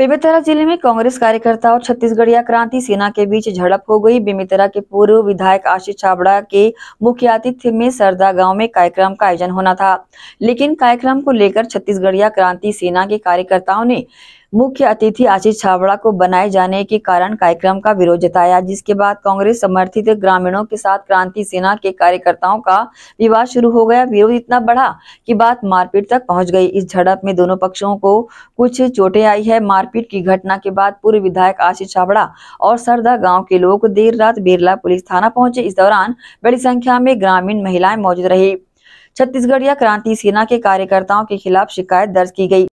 बेमेतरा जिले में कांग्रेस कार्यकर्ता और छत्तीसगढ़िया क्रांति सेना के बीच झड़प हो गई बेमेतरा के पूर्व विधायक आशीष छाबड़ा के मुख्य आतिथ्य में सरदा गांव में कार्यक्रम का आयोजन होना था लेकिन कार्यक्रम को लेकर छत्तीसगढ़िया क्रांति सेना के कार्यकर्ताओं ने मुख्य अतिथि आशीष छाबड़ा को बनाए जाने के कारण कार्यक्रम का विरोध जताया जिसके बाद कांग्रेस समर्थित ग्रामीणों के साथ क्रांति सेना के कार्यकर्ताओं का विवाद शुरू हो गया विरोध इतना बढ़ा कि बात मारपीट तक पहुंच गई इस झड़प में दोनों पक्षों को कुछ चोटें आई है मारपीट की घटना के बाद पूर्व विधायक आशीष छाबड़ा और सरदा गाँव के लोग देर रात बिरला पुलिस थाना पहुंचे इस दौरान बड़ी संख्या में ग्रामीण महिलाएं मौजूद रही छत्तीसगढ़ या क्रांति सेना के कार्यकर्ताओं के खिलाफ शिकायत दर्ज की गई